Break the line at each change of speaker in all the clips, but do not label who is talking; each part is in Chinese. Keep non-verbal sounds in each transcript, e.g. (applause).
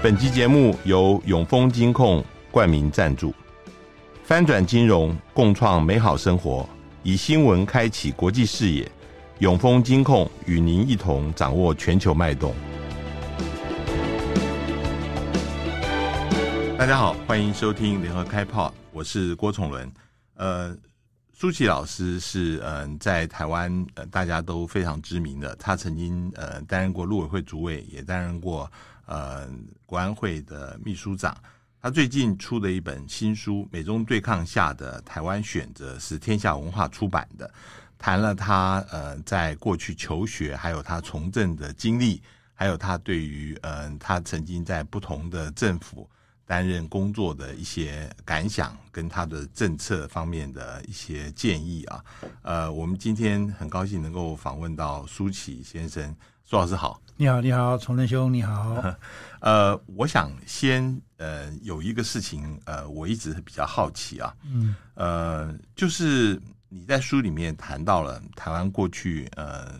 本期节目由永丰金控冠名赞助，翻转金融，共创美好生活。以新闻开启国际视野，永丰金控与您一同掌握全球脉动。大家好，欢迎收听联合开炮，我是郭崇伦。呃，舒淇老师是嗯，在台湾呃大家都非常知名的，他曾经呃担任过陆委会主委，也担任过。呃，国安会的秘书长，他最近出的一本新书《美中对抗下的台湾选择》是天下文化出版的，谈了他呃，在过去求学，还有他从政的经历，还有他对于嗯，他曾经在不同的政府担任工作的一些感想，跟他的政策方面的一些建议啊。呃，我们今天很高兴能够访问到苏启先生，苏老师好。
你好，你好，崇仁兄，你好。
(laughs) 呃，我想先呃有一个事情，呃，我一直比较好奇啊。嗯，呃，就是你在书里面谈到了台湾过去呃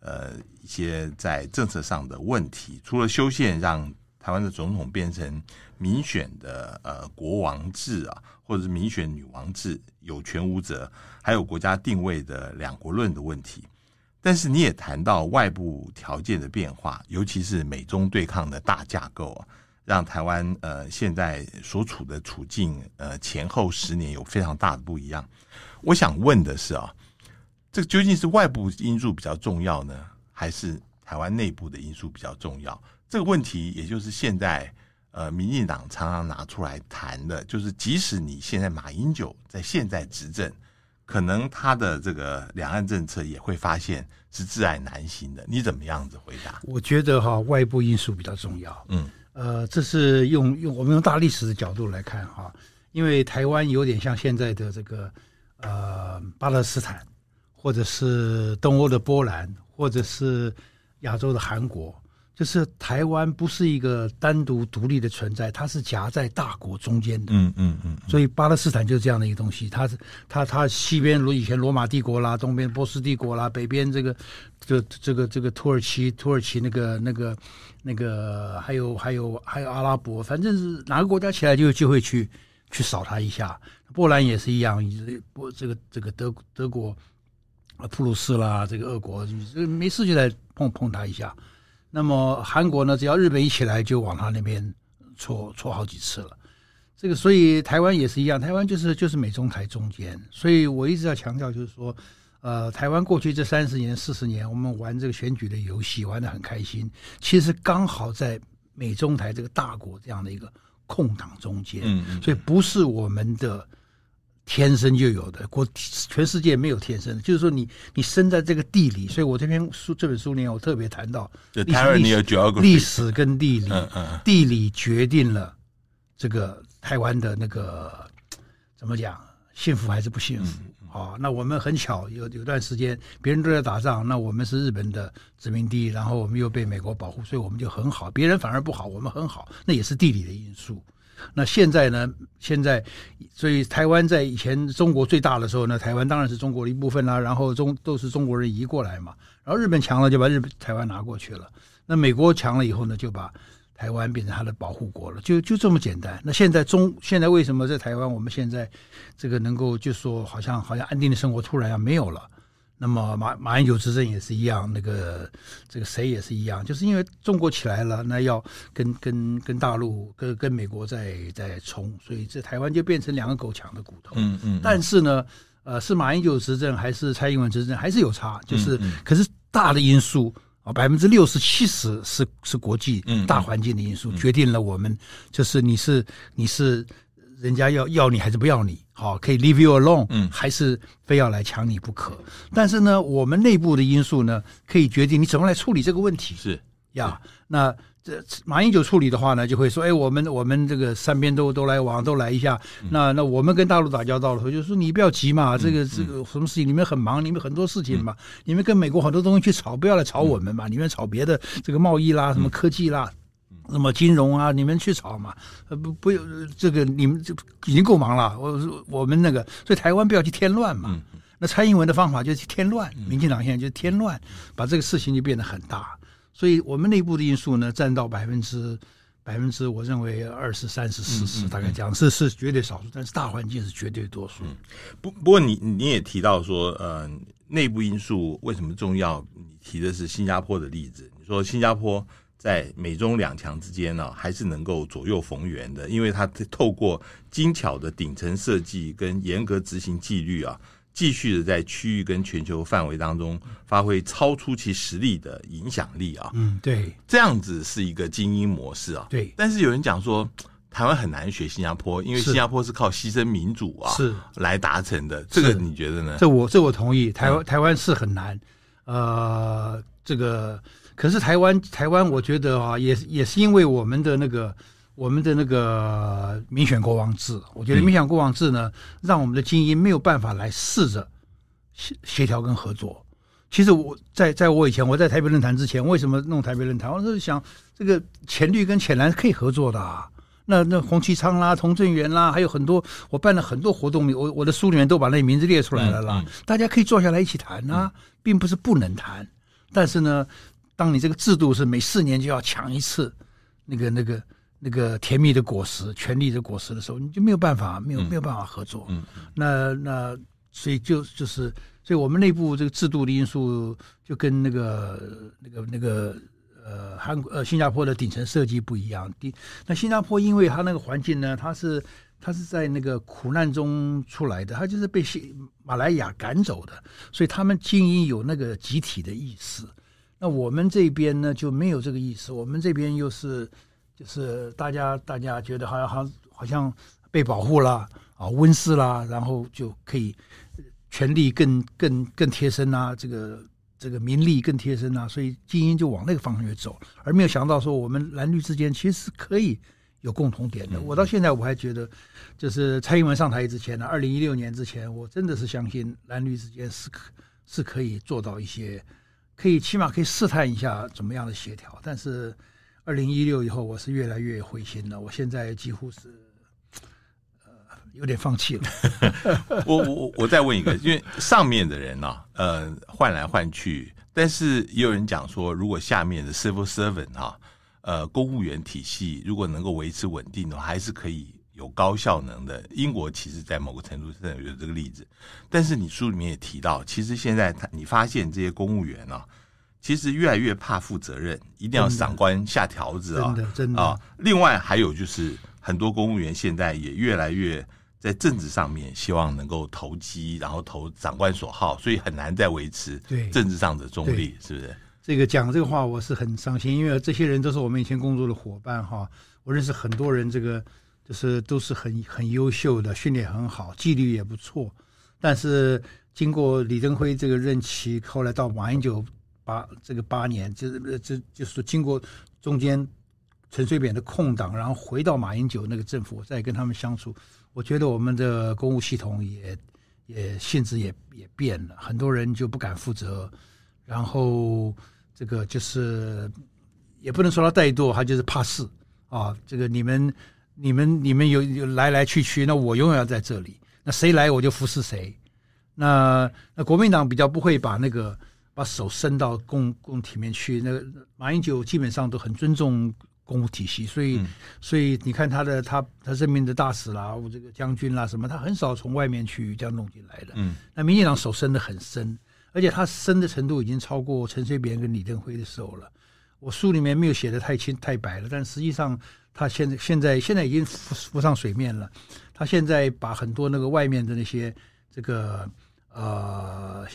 呃一些在政策上的问题，除了修宪让台湾的总统变成民选的呃国王制啊，或者是民选女王制，有权无责，还有国家定位的两国论的问题。但是你也谈到外部条件的变化，尤其是美中对抗的大架构啊，让台湾呃现在所处的处境呃前后十年有非常大的不一样。我想问的是啊，这究竟是外部因素比较重要呢，还是台湾内部的因素比较重要？这个问题也就是现在呃，民进党常常拿出来谈的，就是即使你现在马英九在现在执政。可能他的这个两岸政策也会发现是自爱难行的，你怎么样子回
答？我觉得哈外部因素比较重要。嗯，呃，这是用用我们用大历史的角度来看哈，因为台湾有点像现在的这个呃巴勒斯坦，或者是东欧的波兰，或者是亚洲的韩国。就是台湾不是一个单独独立的存在，它是夹在大国中间的。嗯嗯嗯。所以巴勒斯坦就是这样的一个东西，它是它它西边如以前罗马帝国啦，东边波斯帝国啦，北边这个这这个这个土耳其土耳其那个那个那个还有还有还有阿拉伯，反正是哪个国家起来就有机会去去扫它一下。波兰也是一样，波这个这个德德国啊，普鲁士啦，这个俄国，这没事就来碰碰它一下。那么韩国呢，只要日本一起来，就往他那边戳戳好几次了。这个，所以台湾也是一样，台湾就是就是美中台中间。所以我一直要强调，就是说，呃，台湾过去这三十年、四十年，我们玩这个选举的游戏，玩的很开心。其实刚好在美中台这个大国这样的一个空档中间，所以不是我们的。天生就有的，国全世界没有天生的，就是说你你生在这个地理，所以我这篇书这本书里，我特别谈到，台湾，你有九历史跟地理，地理决定了这个台湾的那个怎么讲，幸福还是不幸福？啊，那我们很巧，有有段时间别人都在打仗，那我们是日本的殖民地，然后我们又被美国保护，所以我们就很好，别人反而不好，我们很好，那也是地理的因素。那现在呢？现在，所以台湾在以前中国最大的时候呢，台湾当然是中国的一部分啦。然后中都是中国人移过来嘛。然后日本强了就把日本台湾拿过去了。那美国强了以后呢，就把台湾变成它的保护国了，就就这么简单。那现在中现在为什么在台湾我们现在这个能够就说好像好像安定的生活突然要没有了？那么马马英九执政也是一样，那个这个谁也是一样，就是因为中国起来了，那要跟跟跟大陆、跟跟美国在在冲，所以这台湾就变成两个狗抢的骨头。嗯嗯。但是呢，呃，是马英九执政还是蔡英文执政，还是有差，就是可是大的因素啊，百分之六十七十是是国际大环境的因素，决定了我们就是你是你是。人家要要你还是不要你，好可以 leave you alone，还是非要来抢你不可？但是呢，我们内部的因素呢，可以决定你怎么来处理这个问题。是呀，那这马英九处理的话呢，就会说：“哎，我们我们这个三边都都来往，都来一下。那那我们跟大陆打交道的时候，就说你不要急嘛，这个这个什么事情，你们很忙，你们很多事情嘛，你们跟美国很多东西去吵，不要来吵我们嘛，你们吵别的这个贸易啦，什么科技啦。”那么金融啊，你们去炒嘛？呃，不，不用这个，你们就已经够忙了。我我们那个，所以台湾不要去添乱嘛。那蔡英文的方法就是添乱，民进党现在就是添乱，把这个事情就变得很大。所以，我们内部的因素呢，占到百分之百分之，我认为二十三十四十，大概讲是是绝对少数，但是大环境是绝对多数。
不不过，你你也提到说，呃，内部因素为什么重要？你提的是新加坡的例子，你说新加坡。在美中两强之间呢，还是能够左右逢源的，因为它透过精巧的顶层设计跟严格执行纪律啊，继续的在区域跟全球范围当中发挥超出其实力的影响力啊。嗯，对，这样子是一个精英模式啊。对，但是有人讲说台湾很难学新加坡，因为新加坡是靠牺牲民主啊，是来达成的。这个你觉得呢？这我这我
同意，台湾台湾是很难。呃，这个。可是台湾，台湾，我觉得啊，也也是因为我们的那个，我们的那个民选国王制。我觉得民选国王制呢，让我们的精英没有办法来试着协协调跟合作。其实我在在我以前我在台北论坛之前，为什么弄台北论坛？我是想这个浅绿跟浅蓝可以合作的。那那洪启昌啦、童振源啦，还有很多，我办了很多活动，我我的书里面都把那名字列出来了啦。大家可以坐下来一起谈啊，并不是不能谈，但是呢。当你这个制度是每四年就要抢一次，那个、那个、那个甜蜜的果实、权力的果实的时候，你就没有办法，没有没有办法合作。那那所以就就是，所以我们内部这个制度的因素就跟那个、那个、那个呃，韩呃新加坡的顶层设计不一样。第那新加坡，因为它那个环境呢，它是它是在那个苦难中出来的，它就是被新马来亚赶走的，所以他们精英有那个集体的意识。那我们这边呢就没有这个意思，我们这边又是就是大家大家觉得好像好像好像被保护了啊温室啦，然后就可以权力更更更贴身啊，这个这个名利更贴身啊，所以精英就往那个方向去走而没有想到说我们蓝绿之间其实可以有共同点的。我到现在我还觉得，就是蔡英文上台之前呢，二零一六年之前，我真的是相信蓝绿之间是可是可以做到一些。可以，起码可以试探一下怎么样的协调。但是，二零一六以后，我是越来越灰心了。我现在几乎是，有点放弃了。
(laughs) 我我我再问一个，因为上面的人呢，呃，换来换去，但是也有人讲说，如果下面的 civil servant 哈，呃，公务员体系如果能够维持稳定的话，还是可以。有高效能的英国，其实，在某个程度上有这个例子。但是你书里面也提到，其实现在他你发现这些公务员啊，其实越来越怕负责任，一定要赏官下条子啊，真的，真的。啊，另外还有就是，很多公务员现在也越来越在政治上面希望能够投机，然后投长官所好，所以很难再维持对政治上的中立，是不是？
这个讲这个话，我是很伤心，因为这些人都是我们以前工作的伙伴哈，我认识很多人，这个。就是都是很很优秀的，训练很好，纪律也不错。但是经过李登辉这个任期，后来到马英九八这个八年，就是就就是经过中间陈水扁的空档，然后回到马英九那个政府，再跟他们相处，我觉得我们的公务系统也也性质也也变了，很多人就不敢负责。然后这个就是也不能说他怠惰，他就是怕事啊。这个你们。你们你们有有来来去去，那我永远要在这里。那谁来我就服侍谁。那那国民党比较不会把那个把手伸到共共体面去。那个马英九基本上都很尊重公务体系，所以所以你看他的他他任命的大使啦，这个将军啦什么，他很少从外面去这样弄进来的。嗯。那民进党手伸得很深，而且他伸的程度已经超过陈水扁跟李登辉的手候了。我书里面没有写的太清太白了，但实际上。他现在现在现在已经浮浮上水面了。他现在把很多那个外面的那些这个呃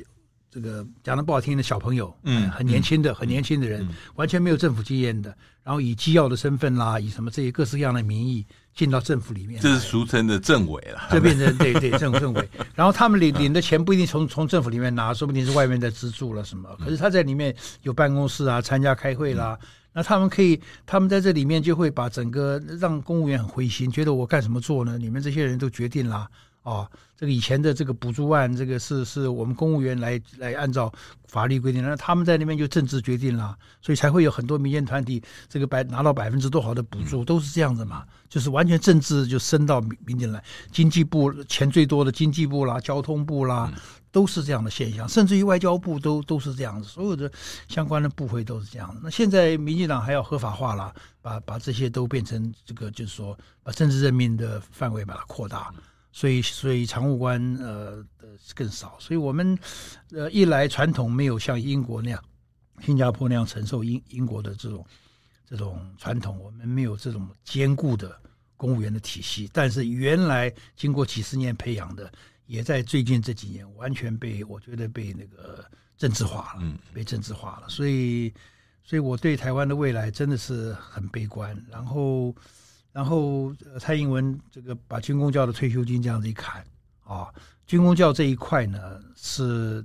这个讲的不好听的小朋友，嗯，很年轻的、很年轻的人，完全没有政府经验的，然后以机要的身份啦，以什么这些各式各样的名义进到政府里面，这
是俗称的政委了，这变成对对 (laughs) 政
政委。然后他们领领的钱不一定从从政府里面拿，说不定是外面在资助了什么。可是他在里面有办公室啊，参加开会啦。那他们可以，他们在这里面就会把整个让公务员很灰心，觉得我干什么做呢？你们这些人都决定啦，啊，这个以前的这个补助案，这个是是我们公务员来来按照法律规定，那他们在那边就政治决定了，所以才会有很多民间团体这个百拿到百分之多少的补助，都是这样子嘛，就是完全政治就升到民民间来，经济部钱最多的经济部啦，交通部啦。都是这样的现象，甚至于外交部都都是这样子，所有的相关的部会都是这样那现在民进党还要合法化了，把把这些都变成这个，就是说，把政治任命的范围把它扩大，所以所以常务官呃的更少。所以我们呃一来传统没有像英国那样，新加坡那样承受英英国的这种这种传统，我们没有这种坚固的公务员的体系，但是原来经过几十年培养的。也在最近这几年完全被我觉得被那个政治化了，被政治化了。所以，所以我对台湾的未来真的是很悲观。然后，然后蔡英文这个把军工教的退休金这样子一砍啊，军工教这一块呢是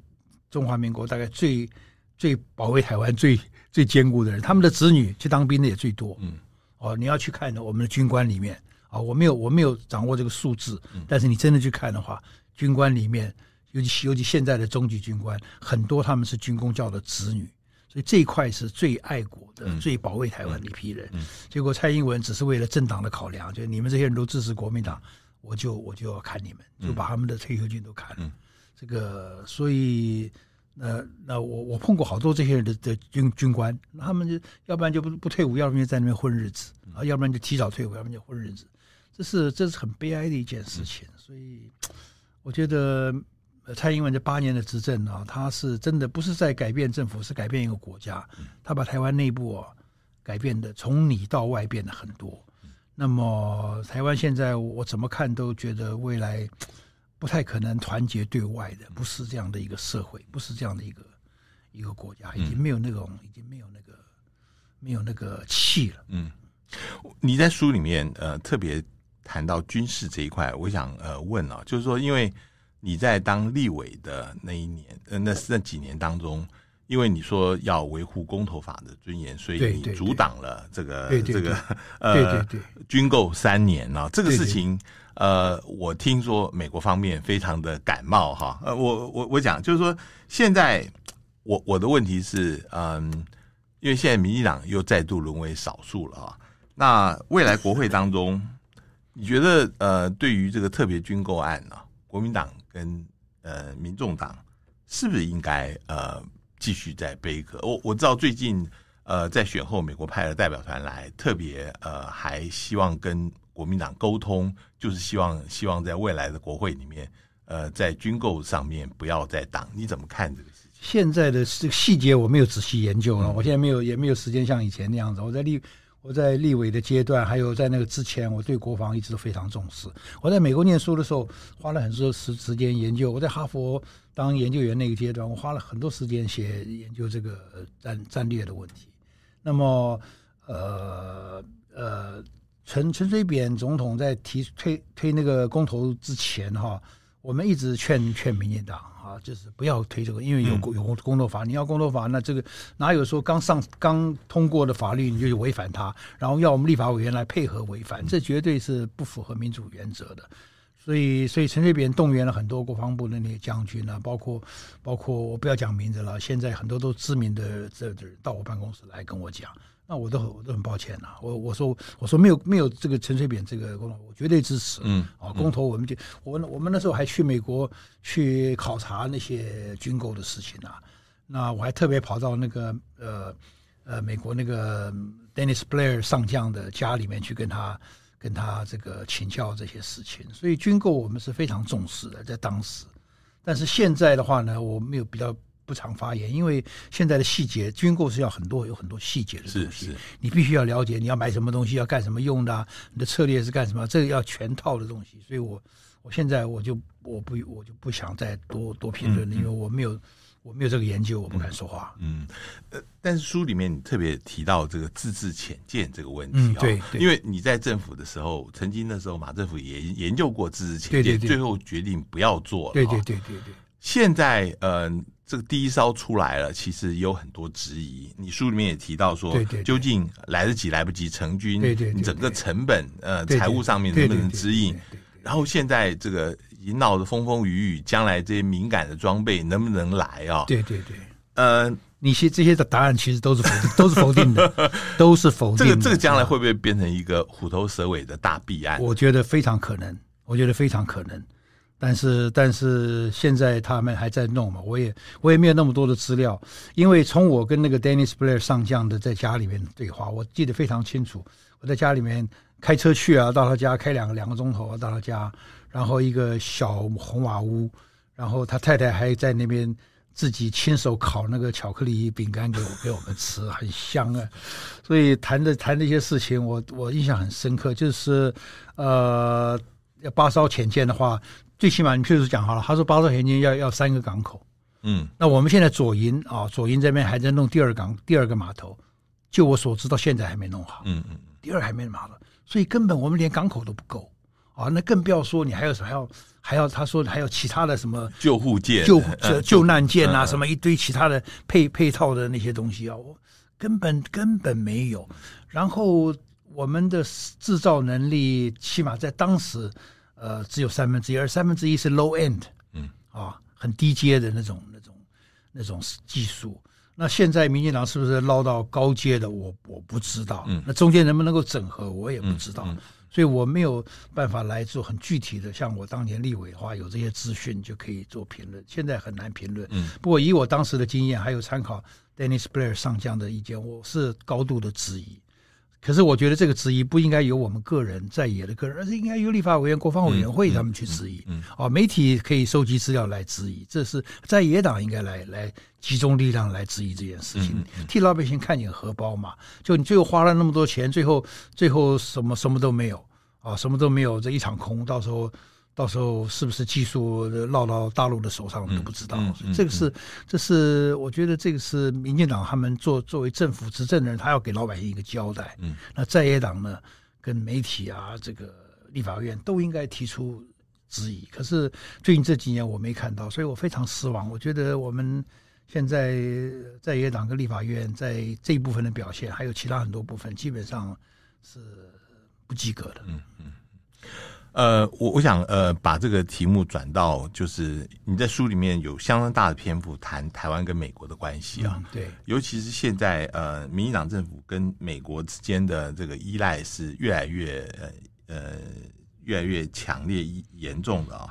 中华民国大概最最保卫台湾最最坚固的人，他们的子女去当兵的也最多。嗯，哦，你要去看的我们的军官里面啊，我没有我没有掌握这个数字，但是你真的去看的话。军官里面，尤其尤其现在的中级军官，很多他们是军工教的子女，所以这一块是最爱国的、最保卫台湾的一批人。结果蔡英文只是为了政党的考量，就你们这些人都支持国民党，我就我就要砍你们，就把他们的退休军都砍了。这个，所以呃，那我我碰过好多这些人的的军军官，他们就要不然就不不退伍，要不然就在那边混日子啊，要不然就提早退伍，要不然就混日子。这是这是很悲哀的一件事情，所以。我觉得蔡英文这八年的执政啊，他是真的不是在改变政府，是改变一个国家。他把台湾内部啊改变的，从里到外变了很多。那么台湾现在我怎么看都觉得未来不太可能团结对外的，不是这样的一个社会，不是这样的一个一个国家，已经没有那种，已经没有那个没有那个
气了。嗯，你在书里面呃特别。谈到军事这一块，我想呃问啊，就是说，因为你在当立委的那一年，呃，那那几年当中，因为你说要维护公投法的尊严，所以你阻挡了这个这个呃，对对对，军购三年啊，这个事情，呃，我听说美国方面非常的感冒哈，呃，我我我讲就是说，现在我我的问题是，嗯，因为现在民进党又再度沦为少数了啊，那未来国会当中。你觉得呃，对于这个特别军购案呢，国民党跟呃民众党是不是应该呃继续在背歌？我我知道最近呃在选后，美国派了代表团来，特别呃还希望跟国民党沟通，就是希望希望在未来的国会里面呃在军购上面不要再挡。你怎么看这个事
情？现在的这个细节我没有仔细研究了，我现在没有也没有时间像以前那样子，我在立。我在立委的阶段，还有在那个之前，我对国防一直都非常重视。我在美国念书的时候，花了很多时时间研究；我在哈佛当研究员那个阶段，我花了很多时间写研究这个战战略的问题。那么，呃呃，陈陈水扁总统在提推推那个公投之前，哈。我们一直劝劝民进党啊，就是不要推这个，因为有有工作法，你要工作法，那这个哪有说刚上刚通过的法律你就违反它，然后要我们立法委员来配合违反，这绝对是不符合民主原则的。所以，所以陈水扁动员了很多国防部的那些将军啊，包括包括我不要讲名字了，现在很多都知名的这人到我办公室来跟我讲。那我都我都很抱歉呐，我我说我说没有没有这个陈水扁这个，我绝对支持。嗯，啊，公投我们就我我们那时候还去美国去考察那些军购的事情啊，那我还特别跑到那个呃呃美国那个 Dennis Blair 上将的家里面去跟他跟他这个请教这些事情，所以军购我们是非常重视的在当时，但是现在的话呢，我没有比较。不常发言，因为现在的细节军购是要很多，有很多细节的东西。是是，你必须要了解你要买什么东西，要干什么用的，你的策略是干什么，这个要全套的东西。所以我我现在我就我不我就不想再多多评论了，因为我没有我没有这个研究，我不敢说话。
嗯，呃，但是书里面你特别提到这个自治浅见这个问题啊，对，因为你在政府的时候，曾经那时候马政府也研究过自治浅见，最后决定不要做。对对对对对。现在，呃，这个第一艘出来了，其实有很多质疑。你书里面也提到说，对对，究竟来得及来不及成军？对对，你整个成本，呃，财务上面能不能支应？然后现在这个经闹得风风雨雨，将来这些敏感的装备能不能来啊？对对对，呃，你些这些的答案其实都是否 (laughs) 都是否定的，
都是否定。这个这个将来会
不会变成一个虎头蛇尾的大弊案？我觉
得非常可能，我觉得非常可能。但是，但是现在他们还在弄嘛？我也我也没有那么多的资料，因为从我跟那个 Dennis Blair 上将的在家里面对话，我记得非常清楚。我在家里面开车去啊，到他家开两个两个钟头到他家，然后一个小红瓦屋，然后他太太还在那边自己亲手烤那个巧克力饼干给我给我们吃，很香啊。所以谈的谈这些事情，我我印象很深刻，就是呃。要八艘潜舰的话，最起码你确实讲好了。他说八艘潜舰要要三个港口，嗯，那我们现在左营啊，左营这边还在弄第二港、第二个码头，就我所知，到现在还没弄好，嗯嗯，第二还没码头，所以根本我们连港口都不够啊，那更不要说你还有什么要还要他说还有其他的什么
救护舰、救救救难
舰啊，什么一堆其他的配配套的那些东西啊，我根本根本没有，然后。我们的制造能力起码在当时，呃，只有三分之一，而三分之一是 low end，嗯，啊，很低阶的那种、那种、那种技术。那现在民进党是不是捞到高阶的？我我不知道。嗯。那中间能不能够整合？我也不知道。嗯。所以我没有办法来做很具体的。像我当年立委的话，有这些资讯就可以做评论。现在很难评论。嗯。不过以我当时的经验，还有参考 Dennis Blair 上将的意见，我是高度的质疑。可是我觉得这个质疑不应该由我们个人在野的个人，而是应该由立法委员、国防委员会他们去质疑。哦，媒体可以收集资料来质疑，这是在野党应该来来集中力量来质疑这件事情，替老百姓看见荷包嘛。就你最后花了那么多钱，最后最后什么什么都没有啊，什么都没有，这一场空，到时候。到时候是不是技术落到大陆的手上，我们都不知道。这个是，这是我觉得这个是民进党他们作作为政府执政的人，他要给老百姓一个交代。那在野党呢，跟媒体啊，这个立法院都应该提出质疑。可是最近这几年我没看到，所以我非常失望。我觉得我们现在在野党跟立法院在这一部分的表现，还有其他很多部分，基本上是
不及格的。嗯嗯。呃，我我想呃，把这个题目转到就是你在书里面有相当大的篇幅谈台湾跟美国的关系啊，对，尤其是现在呃，民进党政府跟美国之间的这个依赖是越来越呃呃越来越强烈、严重的啊。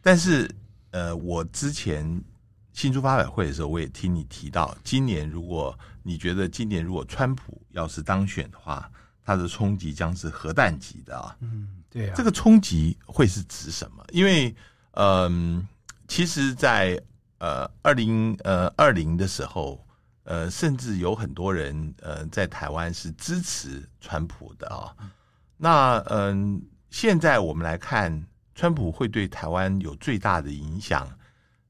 但是呃，我之前新出发表会的时候，我也听你提到，今年如果你觉得今年如果川普要是当选的话，他的冲击将是核弹级的啊，嗯。对，这个冲击会是指什么？因为，嗯，其实，在呃二零呃二零的时候，呃，甚至有很多人呃在台湾是支持川普的啊。那嗯，现在我们来看，川普会对台湾有最大的影响，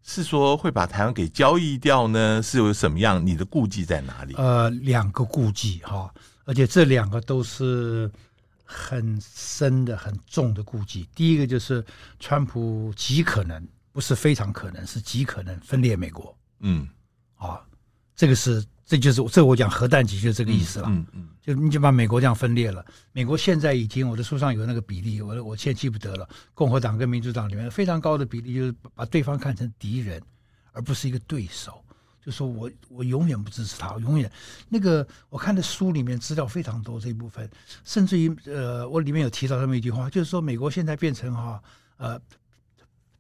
是说会把台湾给交易掉呢？是有什么样？你的顾忌在哪
里？呃，两个顾忌哈，而且这两个都是。很深的、很重的顾忌。第一个就是，川普极可能不是非常可能，是极可能分裂美国。
嗯，啊，
这个是，这就是这我讲核弹级就这个意思了。嗯嗯，就你就把美国这样分裂了。美国现在已经我的书上有那个比例，我我现在记不得了。共和党跟民主党里面非常高的比例，就是把对方看成敌人，而不是一个对手。就说我我永远不支持他，永远，那个我看的书里面资料非常多这一部分，甚至于呃，我里面有提到这么一句话，就是说美国现在变成哈呃，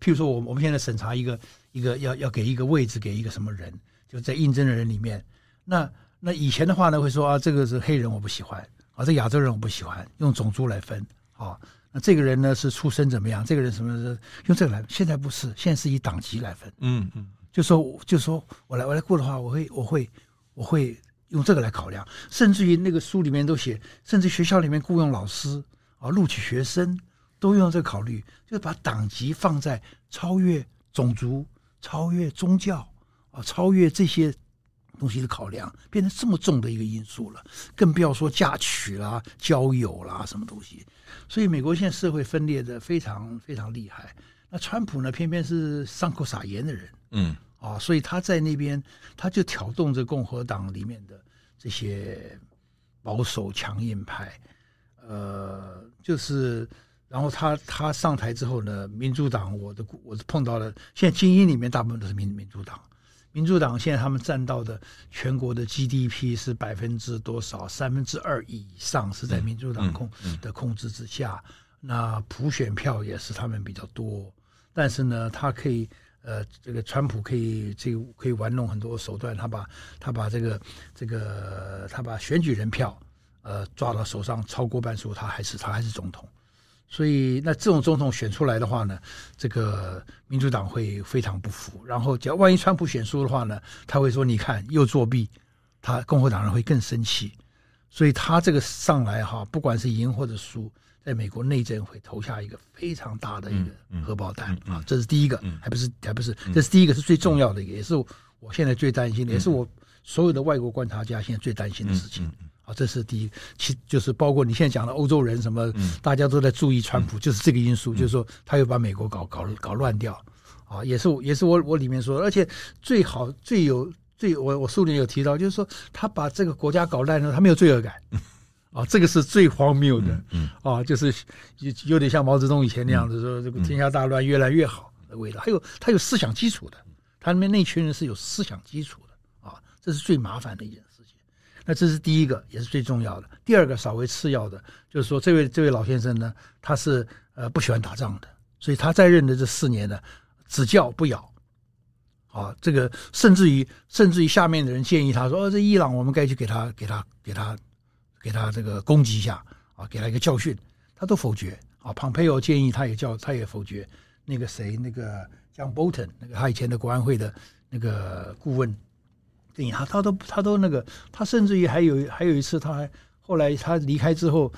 譬如说我我们现在审查一个一个要要给一个位置给一个什么人，就在应征的人里面，那那以前的话呢会说啊这个是黑人我不喜欢啊这亚洲人我不喜欢用种族来分啊，那这个人呢是出身怎么样，这个人什么用这个来，现在不是，现在是以党籍来分，嗯嗯。就说，就说，我来，我来雇的话，我会，我会，我会用这个来考量，甚至于那个书里面都写，甚至学校里面雇佣老师啊，录取学生都用这个考虑，就是把党籍放在超越种族、超越宗教啊、超越这些东西的考量，变成这么重的一个因素了。更不要说嫁娶啦、交友啦什么东西。所以美国现在社会分裂的非常非常厉害。那川普呢，偏偏是伤口撒盐的人。嗯啊，所以他在那边，他就挑动着共和党里面的这些保守强硬派，呃，就是，然后他他上台之后呢，民主党，我的我是碰到了，现在精英里面大部分都是民民主党，民主党现在他们占到的全国的 GDP 是百分之多少？三分之二以上是在民主党控的控制之下，那普选票也是他们比较多，但是呢，他可以。呃，这个川普可以，这个可以玩弄很多手段。他把，他把这个，这个他把选举人票，呃，抓到手上超过半数，他还是他还是总统。所以，那这种总统选出来的话呢，这个民主党会非常不服。然后，只要万一川普选输的话呢，他会说你看又作弊。他共和党人会更生气。所以他这个上来哈，不管是赢或者输。在美国内政会投下一个非常大的一个核爆弹啊，这是第一个，还不是还不是，这是第一个，是最重要的，也是我现在最担心的，也是我所有的外国观察家现在最担心的事情。啊，这是第一，其就是包括你现在讲的欧洲人什么，大家都在注意川普，就是这个因素，就是说他又把美国搞搞搞乱掉啊，也是也是我我里面说，而且最好最有最我我书里有提到，就是说他把这个国家搞烂了，他没有罪恶感。啊，这个是最荒谬的，啊，就是有有点像毛泽东以前那样子说这个天下大乱越来越好的味道，还有他有思想基础的，他们那群人是有思想基础的，啊，这是最麻烦的一件事情。那这是第一个，也是最重要的；第二个，稍微次要的，就是说这位这位老先生呢，他是呃不喜欢打仗的，所以他在任的这四年呢，只叫不咬。啊，这个甚至于甚至于下面的人建议他说，哦，这伊朗我们该去给他给他给他。给他这个攻击一下啊，给他一个教训，他都否决啊。庞佩 m 建议他也叫他也否决，那个谁那个像 Bolton 那个他以前的国安会的那个顾问，对呀，他都他都那个他甚至于还有还有一次他还后来他离开之后。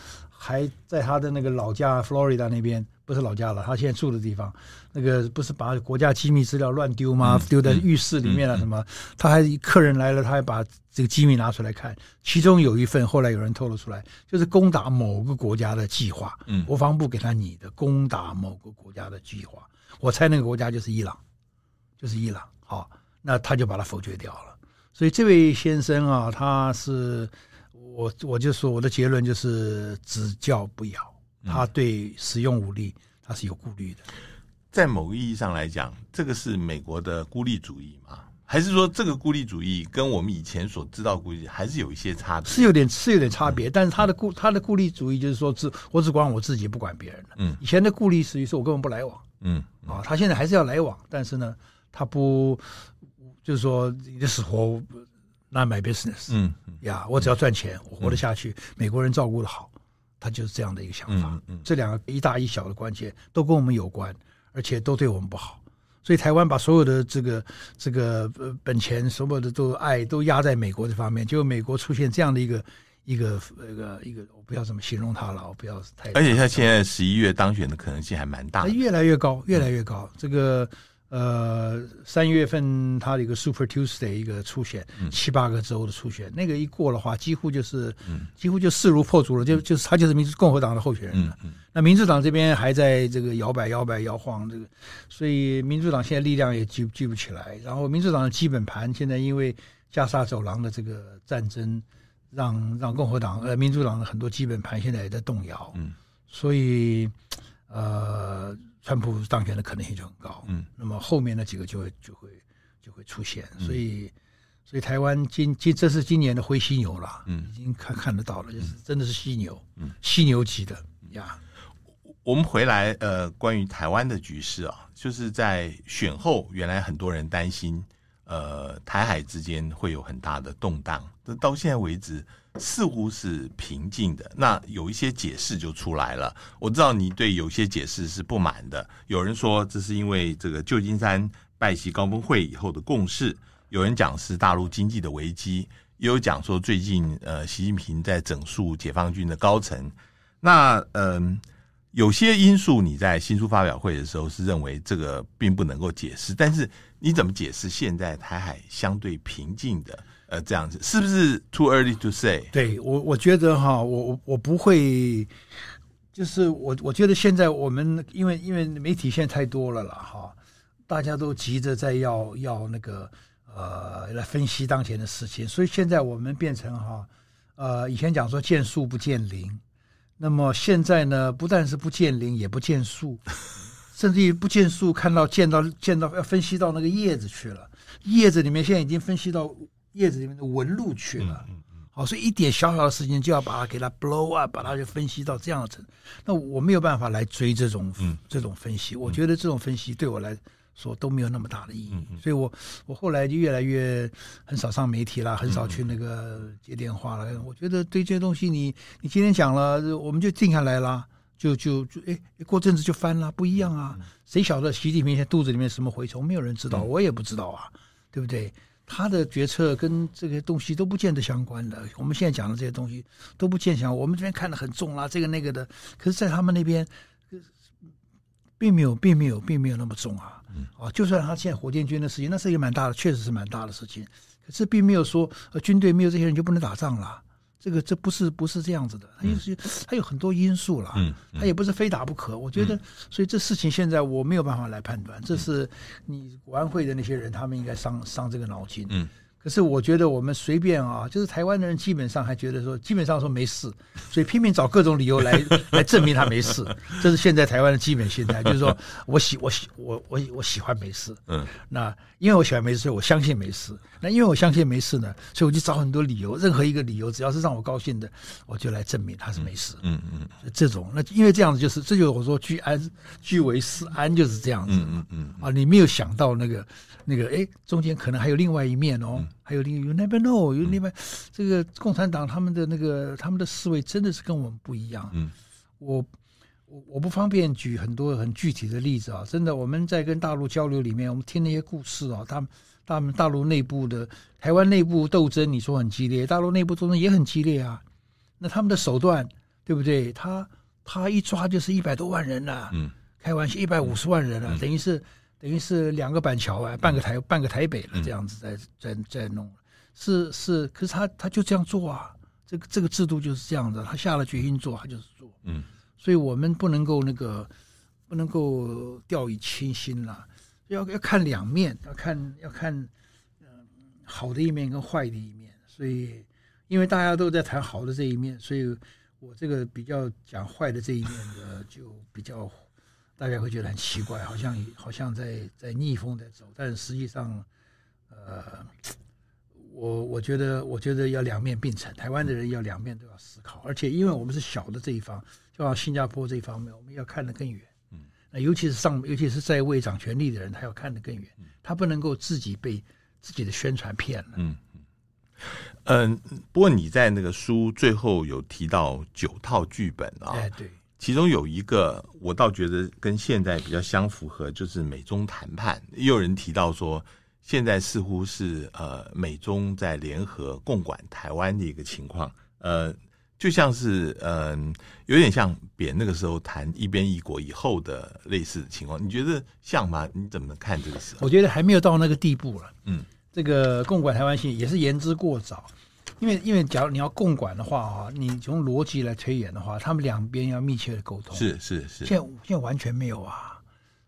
还在他的那个老家 Florida 那边，不是老家了，他现在住的地方，那个不是把国家机密资料乱丢吗？丢在浴室里面了什么？他还客人来了，他还把这个机密拿出来看。其中有一份后来有人透露出来，就是攻打某个国家的计划。嗯，国防部给他拟的攻打某个国家的计划，我猜那个国家就是伊朗，就是伊朗。好，那他就把它否决掉了。所以这位先生啊，他是。我我就说我的结论就是只教不咬，他对使用武力他
是有顾虑的。在某个意义上来讲，这个是美国的孤立主义嘛？还是说这个孤立主义跟我们以前所知道孤立还是有一些差别？是有点是有点
差别，但是他的固他的孤立主义就是说，只我只管我自己，不管别人嗯，以前的孤立主义是我根本不来往。嗯，啊，他现在还是要来往，但是呢，他不就是说你的死活。那 y business，嗯，呀，我只要赚钱，我活得下去。美国人照顾得好，他就是这样的一个想法。嗯，这两个一大一小的关键都跟我们有关，而且都对我们不好。所以台湾把所有的这个这个呃本钱什么的都爱都压在美国这方面，结果美国出现这样的一个一个
一个一个，我不要怎么形容他了，我不要太。而且他现在十一月当选的可能性还蛮大，越
来越高，越来越高。这个。呃，三月份他的一个 Super Tuesday 一个初选，七八个州的初选，那个一过的话，几乎就是，几乎就势如破竹了，就就是他就是民主共和党的候选人了。那民主党这边还在这个摇摆、摇摆、摇晃，这个，所以民主党现在力量也聚聚不起来。然后，民主党的基本盘现在因为加沙走廊的这个战争，让让共和党呃民主党的很多基本盘现在也在动摇。所以，呃。川普当选的可能性就很高，嗯，那么后面那几个就会就会就会出现，所以所以台湾今今这是今年的灰犀牛了，嗯，已经看看得到了，就是真的是犀牛，嗯，
犀牛级的呀。我们回来，呃，关于台湾的局势啊，就是在选后，原来很多人担心，呃，台海之间会有很大的动荡，但到现在为止。似乎是平静的，那有一些解释就出来了。我知道你对有些解释是不满的。有人说这是因为这个旧金山拜习高峰会以后的共识，有人讲是大陆经济的危机，也有讲说最近呃习近平在整肃解放军的高层。那嗯，有些因素你在新书发表会的时候是认为这个并不能够解释，但是你怎么解释现在台海相对平静的？呃，这样子是不是 too early to say？对我，我觉
得哈，我我我不会，就是我我觉得现在我们因为因为媒体现在太多了了哈，大家都急着在要要那个呃来分析当前的事情，所以现在我们变成哈呃以前讲说见树不见林，那么现在呢，不但是不见林，也不见树，甚至于不见树，看到见到见到要分析到那个叶子去了，叶子里面现在已经分析到。叶子里面的纹路去了，好，所以一点小小的事情就要把它给它 blow up，把它就分析到这样的程度。那我没有办法来追这种这种分析，我觉得这种分析对我来说都没有那么大的意义。所以我我后来就越来越很少上媒体了，很少去那个接电话了。我觉得对这些东西，你你今天讲了，我们就定下来啦，就就就哎，过阵子就翻了，不一样啊。谁晓得习近平现在肚子里面什么蛔虫？没有人知道，我也不知道啊，对不对？他的决策跟这些东西都不见得相关的。我们现在讲的这些东西都不见得我们这边看的很重啦，这个那个的。可是，在他们那边并没有，并没有，并没有那么重啊。啊，就算他建火箭军的事情，那是一个蛮大的，确实是蛮大的事情。可是，并没有说军队没有这些人就不能打仗了。这个这不是不是这样子的，它有它有很多因素了，它也不是非打不可。我觉得，所以这事情现在我没有办法来判断。这是你国安会的那些人，他们应该伤伤这个脑筋。嗯。可是我觉得我们随便啊，就是台湾的人基本上还觉得说，基本上说没事，所以拼命找各种理由来 (laughs) 来证明他没事。这是现在台湾的基本心态，就是说我喜我喜我我我喜欢没事。嗯。那因为我喜欢没事，所以我相信没事。那因为我相信没事呢，所以我就找很多理由，任何一个理由只要是让我高兴的，我就来证明他是没事。嗯嗯。这种那因为这样子就是这就是我说居安居为思安就是这样子嗯嗯嗯。啊，你没有想到那个那个哎，中间可能还有另外一面哦。还有另外，you never know，有另外，这个共产党他们的那个他们的思维真的是跟我们不一样。嗯，我我我不方便举很多很具体的例子啊。真的，我们在跟大陆交流里面，我们听那些故事啊，他们他们大陆内部的台湾内部斗争，你说很激烈，大陆内部斗争也很激烈啊。那他们的手段，对不对？他他一抓就是一百多万人啊，嗯，开玩笑，一百五十万人啊，等于是。等于是两个板桥啊，半个台，半个台北了，这样子在在在弄，是是，可是他他就这样做啊，这个这个制度就是这样子，他下了决心做，他就是做，嗯，所以我们不能够那个，不能够掉以轻心了，要要看两面，要看要看，嗯，好的一面跟坏的一面，所以因为大家都在谈好的这一面，所以我这个比较讲坏的这一面的就比较。大家会觉得很奇怪，好像好像在在逆风在走，但实际上，呃，我我觉得我觉得要两面并存，台湾的人要两面都要思考，而且因为我们是小的这一方，就像新加坡这一方面，我们要看得更远，嗯，那尤其是上，尤其是在位掌权力的人，他要看得更远，他不能够自己被自己的宣传骗了，
嗯嗯，嗯，不过你在那个书最后有提到九套剧本啊，哎，对。其中有一个，我倒觉得跟现在比较相符合，就是美中谈判。也有人提到说，现在似乎是呃美中在联合共管台湾的一个情况，呃，就像是嗯有点像扁那个时候谈一边一国以后的类似情况，你觉得像吗？你怎么看这个事？
我觉得还没有到那个地步了。嗯，这个共管台湾性也是言之过早。因为因为假如你要共管的话啊，你从逻辑来推演的话，他们两边要密切的沟通。
是是是。现在
现在完全没有啊，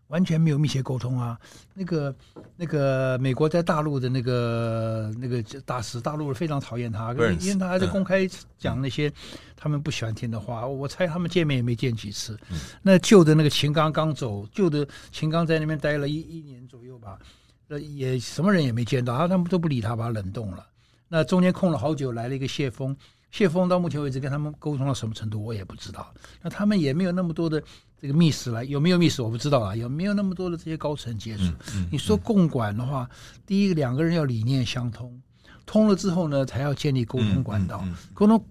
完全没有密切沟通啊。那个那个美国在大陆的那个那个大使，大陆非常讨厌他，因为因为他还在公开讲那些他们不喜欢听的话。我猜他们见面也没见几次。那旧的那个秦刚刚走，旧的秦刚在那边待了一一年左右吧，那也什么人也没见到，他们都不理他，把他冷冻了。那中间空了好久，来了一个谢峰。谢峰到目前为止跟他们沟通到什么程度，我也不知道。那他们也没有那么多的这个密室来，有没有密室我不知道啊。有没有那么多的这些高层接触？你说共管的话，第一两个人要理念相通，通了之后呢，才要建立沟通管道。沟通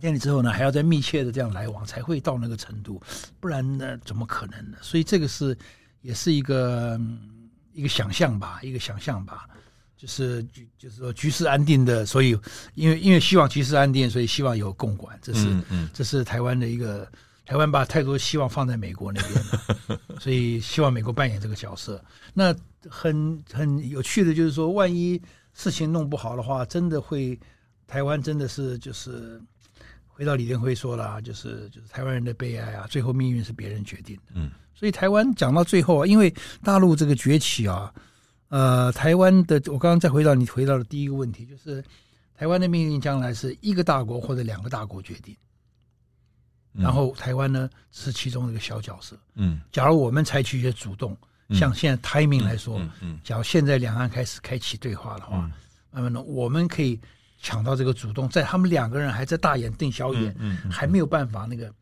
建立之后呢，还要再密切的这样来往，才会到那个程度。不然呢，怎么可能呢？所以这个是也是一个一个想象吧，一个想象吧。就是局，就是说局势安定的，所以，因为因为希望局势安定，所以希望有共管，这是，这是台湾的一个，台湾把太多希望放在美国那边了，(laughs) 所以希望美国扮演这个角色。那很很有趣的，就是说，万一事情弄不好的话，真的会台湾真的是就是回到李登辉说了，就是就是台湾人的悲哀啊，最后命运是别人决定的。嗯，所以台湾讲到最后啊，因为大陆这个崛起啊。呃，台湾的，我刚刚再回到你回到的第一个问题，就是台湾的命运将来是一个大国或者两个大国决定，然后台湾呢是其中一个小角色。嗯，假如我们采取一些主动，像现在 timing 来说，假如现在两岸开始开启对话的话，那么呢，我们可以抢到这个主动，在他们两个人还在大眼瞪小眼，嗯，还没有办法那个，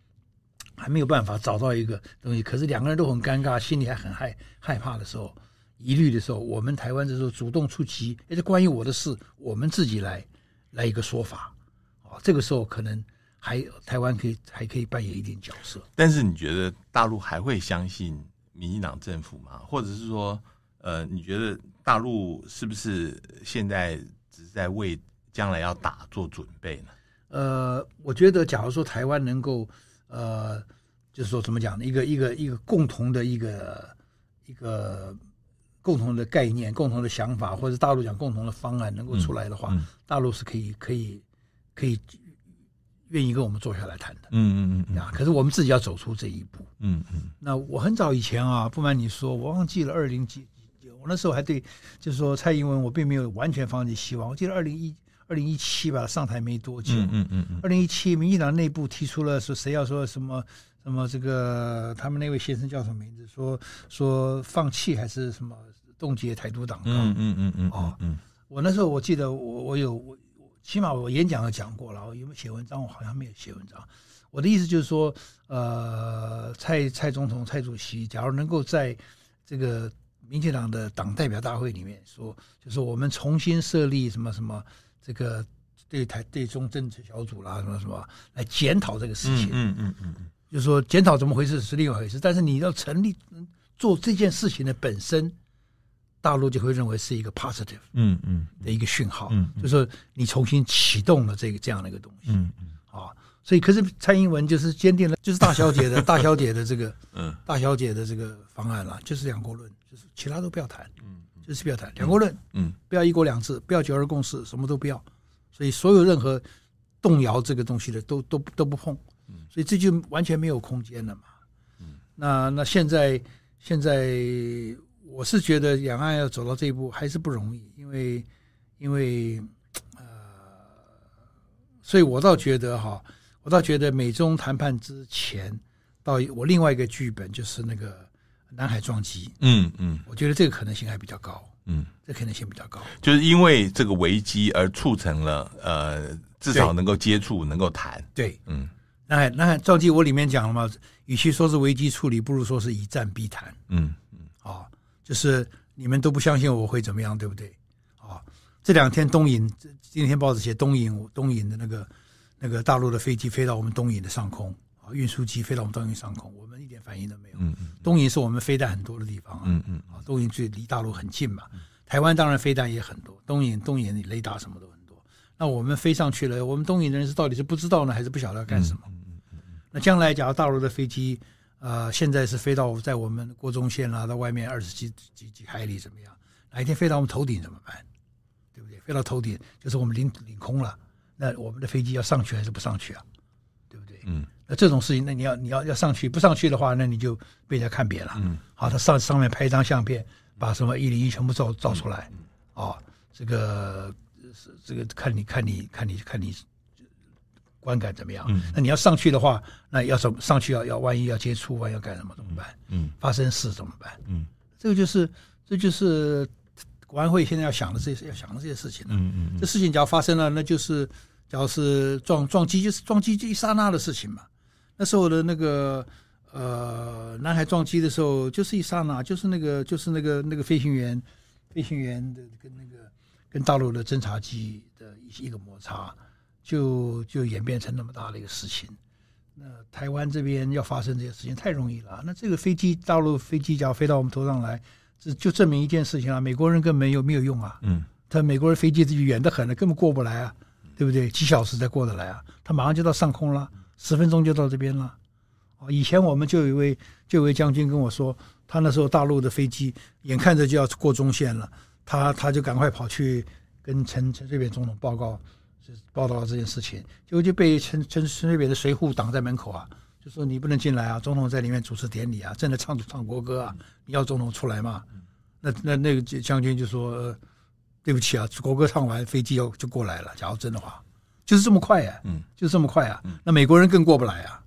还没有办法找到一个东西，可是两个人都很尴尬，心里还很害害怕的时候。疑虑的时候，我们台湾这时候主动出击，而且关于我的事，我们自己来来一个说法，啊，这个时候可能还台湾可以还可以扮演一点角色。
但是你觉得大陆还会相信民进党政府吗？或者是说，呃，你觉得大陆是不是现在只是在为将来要打做准备呢？
呃，我觉得，假如说台湾能够，呃，就是说怎么讲呢？一个一个一个共同的一个一个。共同的概念、共同的想法，或者大陆讲共同的方案能够出来的话，大陆是可以、可以、可以愿意跟我们坐下来谈的。嗯嗯嗯。啊，可是我们自己要走出这一步。嗯嗯。那我很早以前啊，不瞒你说，我忘记了二零几，我那时候还对，就是说蔡英文，我并没有完全放弃希望。我记得二零一。二零一七吧，上台没多久。二零一七，民进党内部提出了说，谁要说什么什么这个，他们那位先生叫什么名字？说说放弃还是什么冻结台独党
纲？嗯嗯嗯嗯嗯，
我那时候我记得我我有我起码我演讲有讲过了，我有没有写文章？我好像没有写文章。我的意思就是说，呃，蔡蔡总统蔡主席，假如能够在这个民进党的党代表大会里面说，就是我们重新设立什么什么。这个对台对中政策小组啦，什么什么来检讨这个事情，嗯嗯嗯嗯，就说检讨怎么回事是另外一回事，但是你要成立做这件事情的本身，大陆就会认为是一个 positive，嗯嗯，的一个讯号，嗯，就是你重新启动了这个这样的一个东西，嗯嗯，啊，所以可是蔡英文就是坚定了，就是大小姐的 (laughs) 大小姐的这个，嗯，大小姐的这个方案了，就是两国论，就是其他都不要谈，嗯。这是不要谈“两国论”，嗯，不要“一国两制”，不要“九二共识”，什么都不要。所以，所有任何动摇这个东西的，都都都不碰。嗯，所以这就完全没有空间了嘛。嗯，那那现在现在，我是觉得两岸要走到这一步还是不容易，因为因为呃，所以我倒觉得哈，我倒觉得美中谈判之前，到我另外一个剧本就是那个。南海撞击，嗯嗯，我觉得这个可能性还比较高，嗯，这可能性比较高，
就是因为这个危机而促成了，呃，至少能够接触，能够谈，对，嗯，
那那撞击我里面讲了嘛，与其说是危机处理，不如说是一战必谈，嗯嗯，啊，就是你们都不相信我会怎么样，对不对？啊，这两天东瀛，这今天报纸写东瀛，东瀛的那个那个大陆的飞机飞到我们东瀛的上空，啊，运输机飞到我们东瀛上空，我。
反应都没有。嗯嗯，
东营是我们飞弹很多的地方啊。嗯嗯，东营距离大陆很近嘛。台湾当然飞弹也很多，东营东营的雷达什么都很多。那我们飞上去了，我们东的人是到底是不知道呢，还是不晓得要干什么？嗯嗯嗯那将来假如大陆的飞机，呃，现在是飞到在我们国中线啦，到外面二十几几几海里怎么样？哪一天飞到我们头顶怎么办？对不对？飞到头顶就是我们领领空了。那我们的飞机要上去还是不上去啊？对不对？嗯。那这种事情，那你要你要要上去，不上去的话，那你就被人家看扁了。嗯，好，他上上面拍一张相片，把什么一零一全部照照出来。啊，这个是这个看你看你看你看你观感怎么样？那你要上去的话，那要上上去要要万一要接触，万一要干什么怎么办？嗯，发生事怎么办？嗯，这个就是这就是国安会现在要想的这些要想的这些事情了。嗯嗯，这事情只要发生了，那就是只要是撞撞击，就是撞击一刹那的事情嘛。那时候的那个呃，南海撞击的时候，就是一刹那，就是那个就是那个那个飞行员，飞行员的跟那个跟大陆的侦察机的一一个摩擦，就就演变成那么大的一个事情。那台湾这边要发生这些事情太容易了。那这个飞机大陆飞机只要飞到我们头上来，这就证明一件事情啊，美国人根本有没有用啊。嗯。他美国人飞机远得很了，根本过不来啊，对不对？几小时才过得来啊？他马上就到上空了。十分钟就到这边了，以前我们就有一位有位将军跟我说，他那时候大陆的飞机眼看着就要过中线了，他他就赶快跑去跟陈陈水扁总统报告，报道了这件事情，结果就被陈陈陈水扁的随扈挡在门口啊，就说你不能进来啊，总统在里面主持典礼啊，正在唱唱国歌啊，你要总统出来嘛，那那那个将军就说，对不起啊，国歌唱完飞机要就过来了，假如真的话。就是这么快呀，嗯，就是这么快呀，那美国人更过不来啊，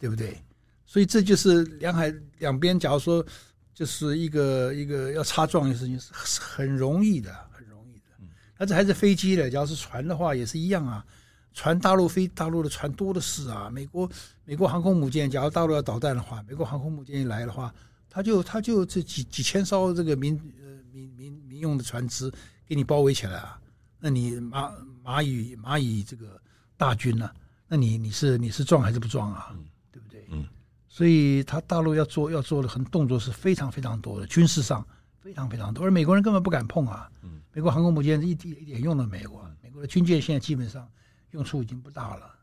对不对？所以这就是两海两边，假如说，就是一个一个要插撞一事情是很容易的，很容易的。嗯，那这还是飞机的，假如是船的话也是一样啊。船大陆飞大陆的船多的是啊。美国美国航空母舰，假如大陆要导弹的话，美国航空母舰一来的话，他就他就这几几千艘这个民呃民民民用的船只给你包围起来啊。那你嘛。蚂蚁蚂蚁这个大军呢？那你你是你是撞还是不撞啊？对不对？嗯，所以他大陆要做要做的很动作是非常非常多的军事上非常非常多，而美国人根本不敢碰啊。嗯，美国航空母舰一一点用都没有啊。美国的军舰现在基本上用处已经不大了，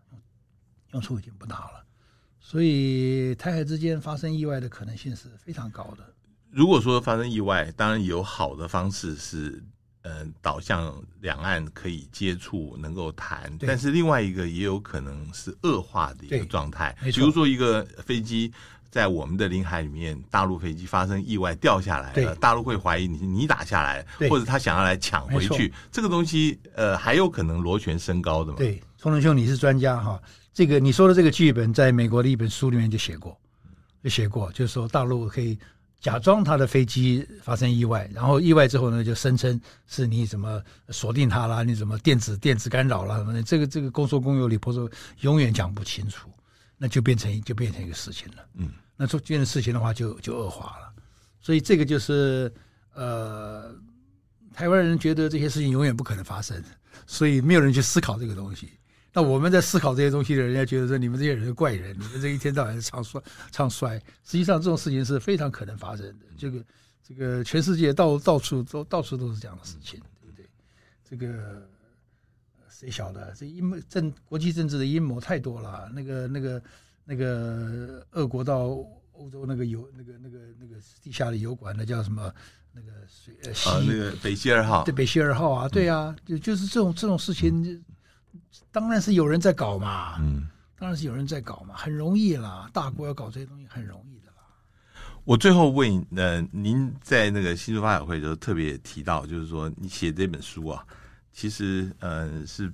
用处已经不大了。所以台海之间发生意外的可能性是非常高的。
如果说发生意外，当然有好的方式是。呃，导向两岸可以接触，能够谈；但是另外一个也有可能是恶化的一个状态，比如说一个飞机在我们的领海里面，大陆飞机发生意外掉下来了，大陆会怀疑你你打下来，或者他想要来抢回去，这个东西呃还有可能螺旋升高的嘛？对，
冲龙兄，你是专家哈，这个你说的这个剧本在美国的一本书里面就写过，就写过，就是说大陆可以。假装他的飞机发生意外，然后意外之后呢，就声称是你怎么锁定他了，你怎么电子电子干扰了？这个这个公说公有理，婆说永远讲不清楚，那就变成就变成一个事情了。嗯，那做这件事情的话，就就恶化了。所以这个就是呃，台湾人觉得这些事情永远不可能发生，所以没有人去思考这个东西。那我们在思考这些东西的人家觉得说你们这些人怪人，你们这一天到晚是唱衰唱衰，实际上这种事情是非常可能发生的。这个这个全世界到到处都到处都是这样的事情，对不对？这个谁晓得？这阴谋政国际政治的阴谋太多了。那个那个那个俄国到欧洲那个油那个那个那个地下的油管，那叫什么？那个西啊，那个北溪二号。对北溪二号啊，对啊，就就是这种这种事情。当然是有人在搞嘛，嗯，当然是有人在搞嘛，很容易啦，大国要搞这些东西很容易的啦。
我最后问，呃，您在那个新书发表会时候特别提到，就是说你写这本书啊，其实，呃，是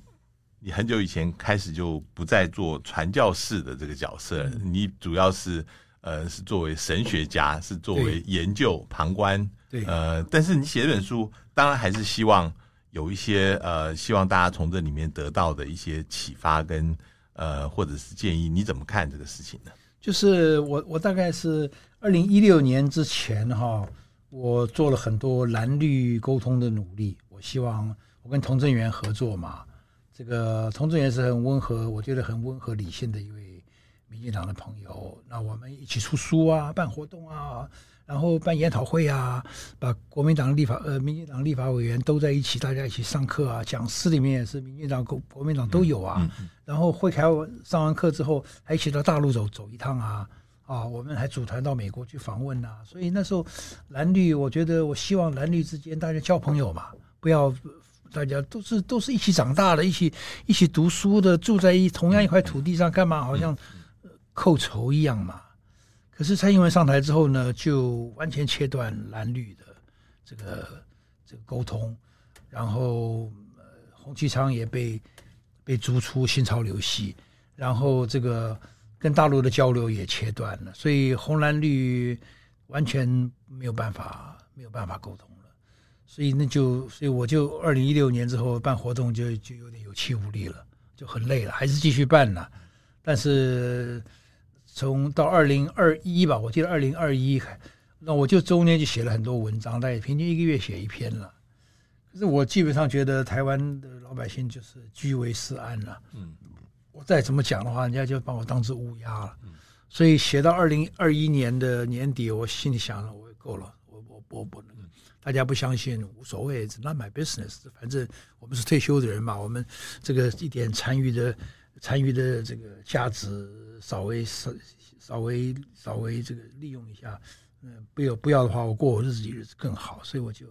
你很久以前开始就不再做传教士的这个角色，你主要是，呃，是作为神学家，是作为研究旁观，对，呃，但是你写这本书，当然还是希望。有一些呃，希望大家从这里面得到的一些启发跟呃，或者是建议，你怎么看这个事情呢？
就是我我大概是二零一六年之前哈，我做了很多蓝绿沟通的努力。我希望我跟童振源合作嘛，这个童振源是很温和，我觉得很温和理性的一位民进党的朋友。那我们一起出书啊，办活动啊。然后办研讨会啊，把国民党立法呃，民进党立法委员都在一起，大家一起上课啊，讲师里面也是民进党、国国民党都有啊。然后会开完上完课之后，还一起到大陆走走一趟啊。啊，我们还组团到美国去访问呐。所以那时候蓝绿，我觉得我希望蓝绿之间大家交朋友嘛，不要大家都是都是一起长大的，一起一起读书的，住在一同样一块土地上，干嘛好像扣仇一样嘛。可是蔡英文上台之后呢，就完全切断蓝绿的这个这个沟通，然后洪机昌也被被逐出新潮流系，然后这个跟大陆的交流也切断了，所以红蓝绿完全没有办法没有办法沟通了，所以那就所以我就二零一六年之后办活动就就有点有气无力了，就很累了，还是继续办呢，但是。从到二零二一吧，我记得二零二一，那我就中间就写了很多文章，大概平均一个月写一篇了。可是我基本上觉得台湾的老百姓就是居为思安了。嗯，我再怎么讲的话，人家就把我当成乌鸦了。所以写到二零二一年的年底，我心里想，了，我够了，我我我不能。大家不相信无所谓，not my business，反正我们是退休的人嘛，我们这个一点参与的参与的这个价值。稍微、稍稍微、稍微这个利用一下，嗯，不要不要的话，我过我自己日子更好，所以我就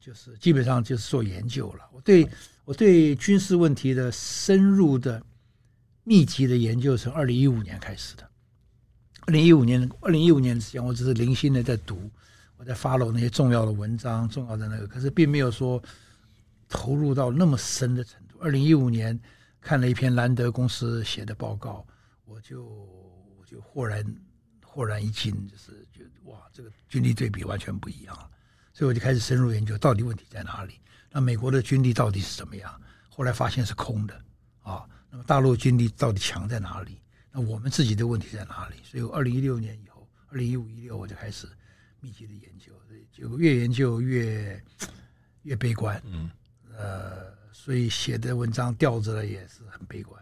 就是基本上就是做研究了。我对我对军事问题的深入的密集的研究，从二零一五年开始的。二零一五年，二零一五年之前，我只是零星的在读，我在 follow 那些重要的文章、重要的那个，可是并没有说投入到那么深的程度。二零一五年看了一篇兰德公司写的报告。我就我就豁然豁然一惊，就是就哇，这个军力对比完全不一样了，所以我就开始深入研究到底问题在哪里。那美国的军力到底是怎么样？后来发现是空的啊。那么大陆军力到底强在哪里？那我们自己的问题在哪里？所以，二零一六年以后，二零一五一六我就开始密集的研究，就越研究越越悲观，嗯，呃，所以写的文章调子呢也是很悲观。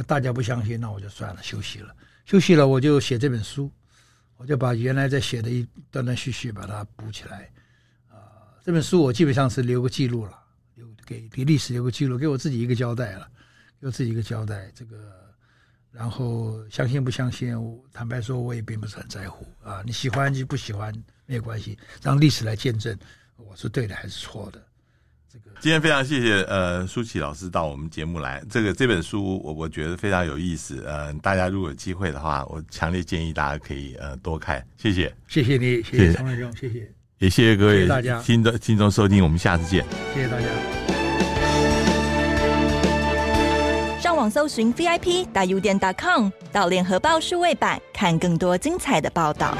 那大家不相信，那我就算了，休息了，休息了，我就写这本书，我就把原来在写的一断断续续把它补起来，啊，这本书我基本上是留个记录了，留给给历史留个记录，给我自己一个交代了，给我自己一个交代。这个，然后相信不相信，坦白说我也并不是很在乎啊，你喜欢就不喜欢没有关系，让历史来见证，我是对的还是错的。
今天非常谢谢呃舒淇老师到我们节目来，这个这本书我我觉得非常有意思，呃大家如果有机会的话，我强烈建议大家可以呃多看，谢谢，谢谢你，谢谢常师兄，谢谢，也谢谢各位大家，听众听众收听，我们下次见，谢谢大家。上网搜寻 VIP 大 U 店 .com 到联合报数位版看更多精彩的报道。